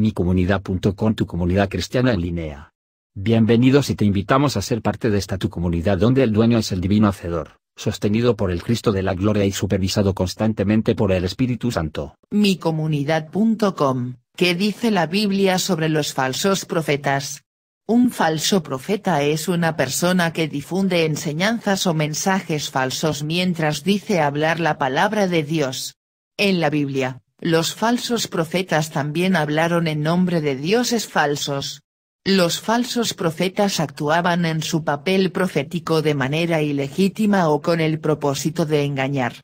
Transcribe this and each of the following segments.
micomunidad.com tu comunidad cristiana en línea. Bienvenidos y te invitamos a ser parte de esta tu comunidad donde el dueño es el divino hacedor, sostenido por el Cristo de la gloria y supervisado constantemente por el Espíritu Santo. micomunidad.com ¿Qué dice la Biblia sobre los falsos profetas? Un falso profeta es una persona que difunde enseñanzas o mensajes falsos mientras dice hablar la palabra de Dios. En la Biblia, los falsos profetas también hablaron en nombre de dioses falsos. Los falsos profetas actuaban en su papel profético de manera ilegítima o con el propósito de engañar.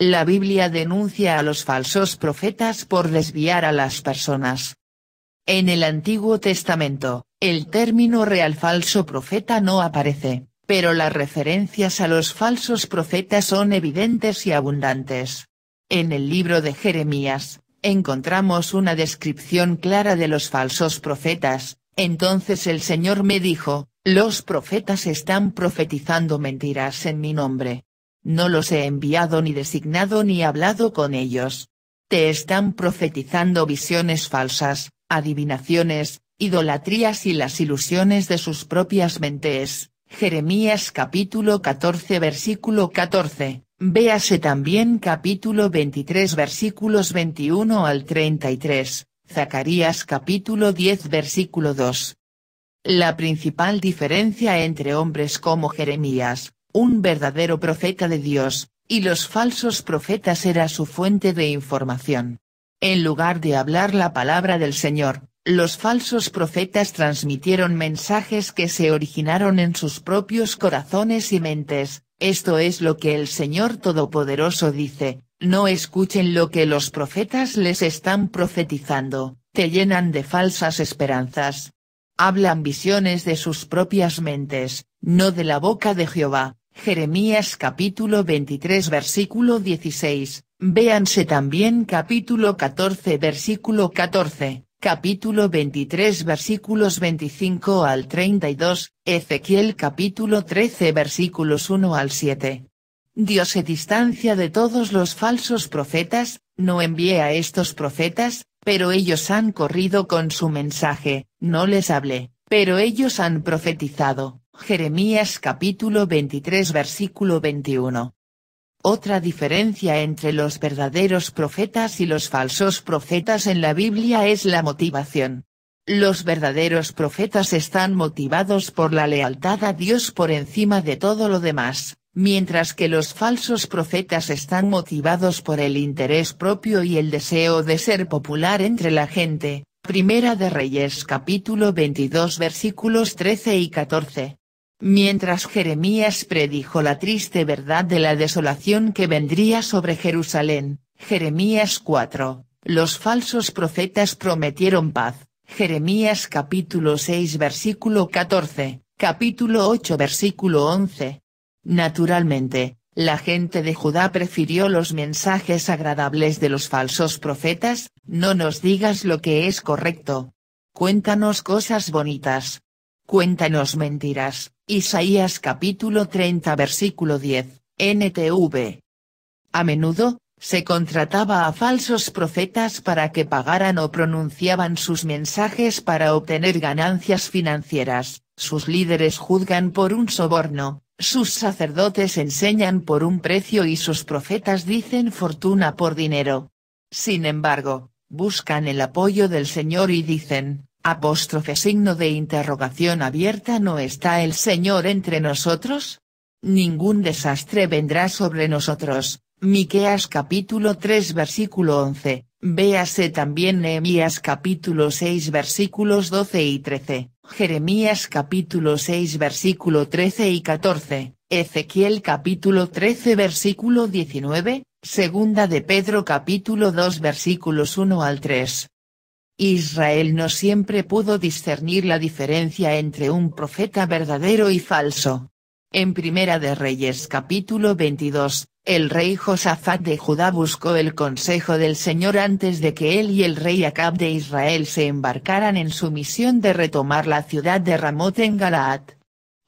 La Biblia denuncia a los falsos profetas por desviar a las personas. En el Antiguo Testamento, el término real falso profeta no aparece, pero las referencias a los falsos profetas son evidentes y abundantes. En el libro de Jeremías, encontramos una descripción clara de los falsos profetas, entonces el Señor me dijo, los profetas están profetizando mentiras en mi nombre. No los he enviado ni designado ni hablado con ellos. Te están profetizando visiones falsas, adivinaciones, idolatrías y las ilusiones de sus propias mentes. Jeremías capítulo 14 versículo 14. Véase también capítulo 23 versículos 21 al 33, Zacarías capítulo 10 versículo 2. La principal diferencia entre hombres como Jeremías, un verdadero profeta de Dios, y los falsos profetas era su fuente de información. En lugar de hablar la palabra del Señor, los falsos profetas transmitieron mensajes que se originaron en sus propios corazones y mentes, esto es lo que el Señor Todopoderoso dice, no escuchen lo que los profetas les están profetizando, te llenan de falsas esperanzas. Hablan visiones de sus propias mentes, no de la boca de Jehová. Jeremías capítulo 23 versículo 16, véanse también capítulo 14 versículo 14 capítulo 23 versículos 25 al 32, Ezequiel capítulo 13 versículos 1 al 7. Dios se distancia de todos los falsos profetas, no envía a estos profetas, pero ellos han corrido con su mensaje, no les hablé, pero ellos han profetizado. Jeremías capítulo 23 versículo 21. Otra diferencia entre los verdaderos profetas y los falsos profetas en la Biblia es la motivación. Los verdaderos profetas están motivados por la lealtad a Dios por encima de todo lo demás, mientras que los falsos profetas están motivados por el interés propio y el deseo de ser popular entre la gente. Primera de Reyes capítulo 22 versículos 13 y 14 mientras Jeremías predijo la triste verdad de la desolación que vendría sobre Jerusalén, Jeremías 4, los falsos profetas prometieron paz, Jeremías capítulo 6 versículo 14, capítulo 8 versículo 11. Naturalmente, la gente de Judá prefirió los mensajes agradables de los falsos profetas, no nos digas lo que es correcto. Cuéntanos cosas bonitas, Cuéntanos mentiras, Isaías capítulo 30 versículo 10, NTV. A menudo, se contrataba a falsos profetas para que pagaran o pronunciaban sus mensajes para obtener ganancias financieras, sus líderes juzgan por un soborno, sus sacerdotes enseñan por un precio y sus profetas dicen fortuna por dinero. Sin embargo, buscan el apoyo del Señor y dicen, Apóstrofe signo de interrogación abierta ¿No está el Señor entre nosotros? Ningún desastre vendrá sobre nosotros, Miqueas capítulo 3 versículo 11, véase también Nehemías capítulo 6 versículos 12 y 13, Jeremías capítulo 6 versículo 13 y 14, Ezequiel capítulo 13 versículo 19, Segunda de Pedro capítulo 2 versículos 1 al 3, Israel no siempre pudo discernir la diferencia entre un profeta verdadero y falso. En Primera de Reyes capítulo 22, el rey Josafat de Judá buscó el consejo del Señor antes de que él y el rey Acab de Israel se embarcaran en su misión de retomar la ciudad de Ramot en Galaad.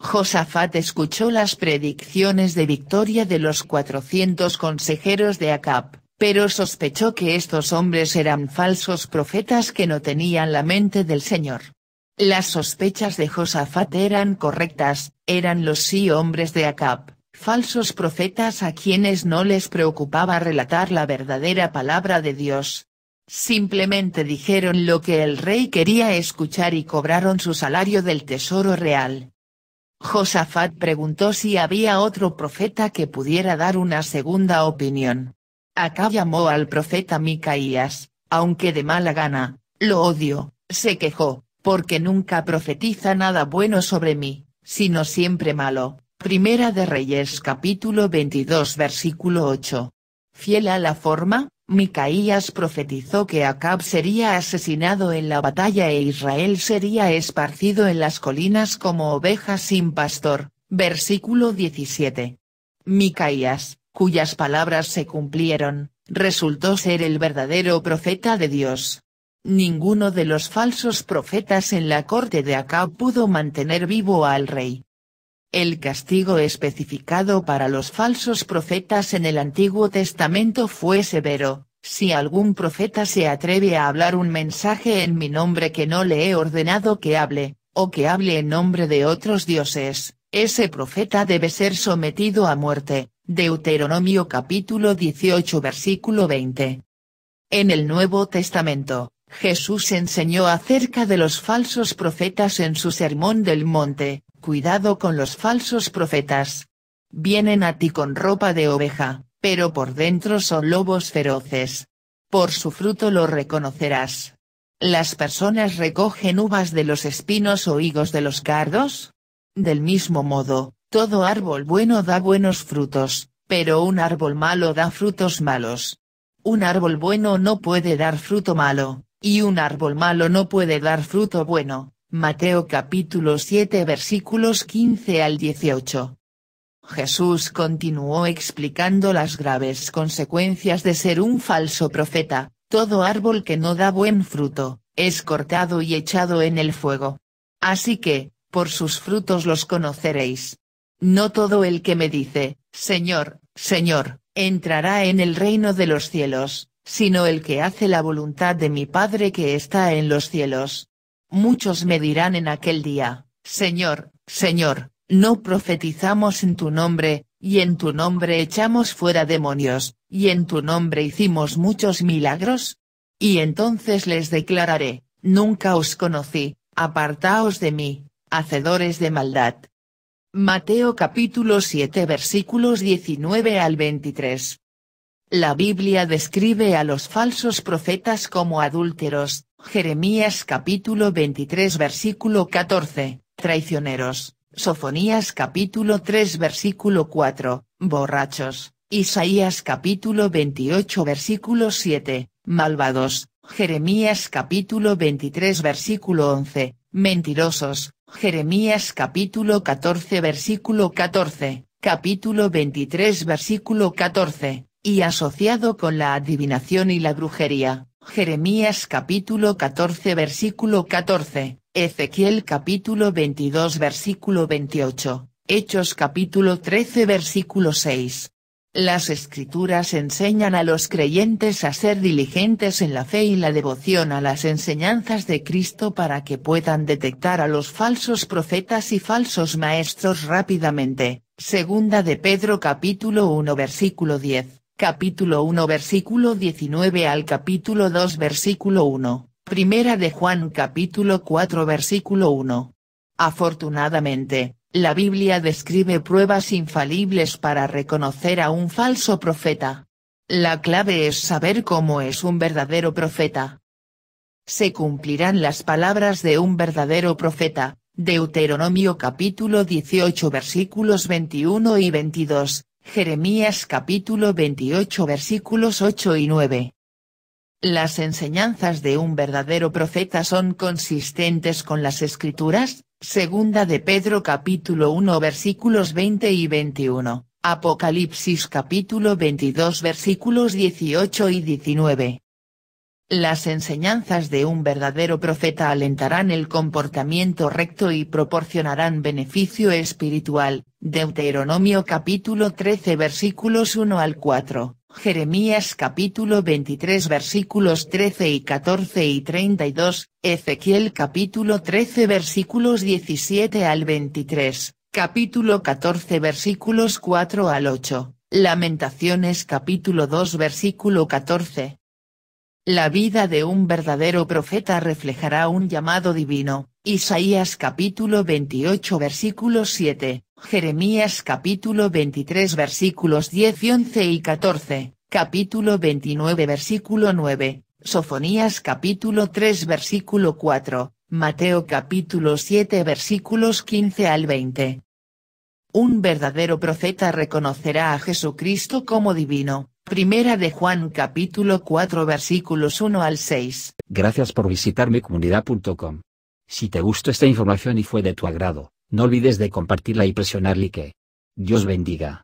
Josafat escuchó las predicciones de victoria de los 400 consejeros de Acab pero sospechó que estos hombres eran falsos profetas que no tenían la mente del Señor. Las sospechas de Josafat eran correctas, eran los sí hombres de Acab, falsos profetas a quienes no les preocupaba relatar la verdadera palabra de Dios. Simplemente dijeron lo que el rey quería escuchar y cobraron su salario del tesoro real. Josafat preguntó si había otro profeta que pudiera dar una segunda opinión. Acab llamó al profeta Micaías, aunque de mala gana, lo odio, se quejó, porque nunca profetiza nada bueno sobre mí, sino siempre malo. Primera de Reyes capítulo 22 versículo 8. Fiel a la forma, Micaías profetizó que Acab sería asesinado en la batalla e Israel sería esparcido en las colinas como ovejas sin pastor. Versículo 17. Micaías, cuyas palabras se cumplieron, resultó ser el verdadero profeta de Dios. Ninguno de los falsos profetas en la corte de Acab pudo mantener vivo al rey. El castigo especificado para los falsos profetas en el Antiguo Testamento fue severo, si algún profeta se atreve a hablar un mensaje en mi nombre que no le he ordenado que hable, o que hable en nombre de otros dioses, ese profeta debe ser sometido a muerte, Deuteronomio capítulo 18 versículo 20. En el Nuevo Testamento, Jesús enseñó acerca de los falsos profetas en su sermón del monte, cuidado con los falsos profetas. Vienen a ti con ropa de oveja, pero por dentro son lobos feroces. Por su fruto lo reconocerás. ¿Las personas recogen uvas de los espinos o higos de los cardos? Del mismo modo, todo árbol bueno da buenos frutos, pero un árbol malo da frutos malos. Un árbol bueno no puede dar fruto malo, y un árbol malo no puede dar fruto bueno. Mateo capítulo 7 versículos 15 al 18. Jesús continuó explicando las graves consecuencias de ser un falso profeta, todo árbol que no da buen fruto, es cortado y echado en el fuego. Así que, por sus frutos los conoceréis. No todo el que me dice, Señor, Señor, entrará en el reino de los cielos, sino el que hace la voluntad de mi Padre que está en los cielos. Muchos me dirán en aquel día, Señor, Señor, no profetizamos en tu nombre, y en tu nombre echamos fuera demonios, y en tu nombre hicimos muchos milagros. Y entonces les declararé, nunca os conocí, apartaos de mí, hacedores de maldad. Mateo capítulo 7 versículos 19 al 23. La Biblia describe a los falsos profetas como adúlteros, Jeremías capítulo 23 versículo 14, traicioneros, Sofonías capítulo 3 versículo 4, borrachos, Isaías capítulo 28 versículo 7, malvados, Jeremías capítulo 23 versículo 11, mentirosos, Jeremías capítulo 14 versículo 14, capítulo 23 versículo 14, y asociado con la adivinación y la brujería. Jeremías capítulo 14 versículo 14, Ezequiel capítulo 22 versículo 28, Hechos capítulo 13 versículo 6, las escrituras enseñan a los creyentes a ser diligentes en la fe y la devoción a las enseñanzas de Cristo para que puedan detectar a los falsos profetas y falsos maestros rápidamente, segunda de Pedro capítulo 1 versículo 10, capítulo 1 versículo 19 al capítulo 2 versículo 1, primera de Juan capítulo 4 versículo 1. Afortunadamente, la Biblia describe pruebas infalibles para reconocer a un falso profeta. La clave es saber cómo es un verdadero profeta. Se cumplirán las palabras de un verdadero profeta, Deuteronomio capítulo 18 versículos 21 y 22, Jeremías capítulo 28 versículos 8 y 9. Las enseñanzas de un verdadero profeta son consistentes con las escrituras, Segunda de Pedro capítulo 1 versículos 20 y 21, Apocalipsis capítulo 22 versículos 18 y 19. Las enseñanzas de un verdadero profeta alentarán el comportamiento recto y proporcionarán beneficio espiritual, Deuteronomio capítulo 13 versículos 1 al 4. Jeremías capítulo 23 versículos 13 y 14 y 32, Ezequiel capítulo 13 versículos 17 al 23, capítulo 14 versículos 4 al 8, Lamentaciones capítulo 2 versículo 14. La vida de un verdadero profeta reflejará un llamado divino, Isaías capítulo 28 versículo 7, Jeremías capítulo 23 versículos 10 y 11 y 14, capítulo 29 versículo 9, Sofonías capítulo 3 versículo 4, Mateo capítulo 7 versículos 15 al 20. Un verdadero profeta reconocerá a Jesucristo como divino. Primera de Juan capítulo 4 versículos 1 al 6. Gracias por visitar mi comunidad.com. Si te gustó esta información y fue de tu agrado, no olvides de compartirla y presionar like. Dios bendiga.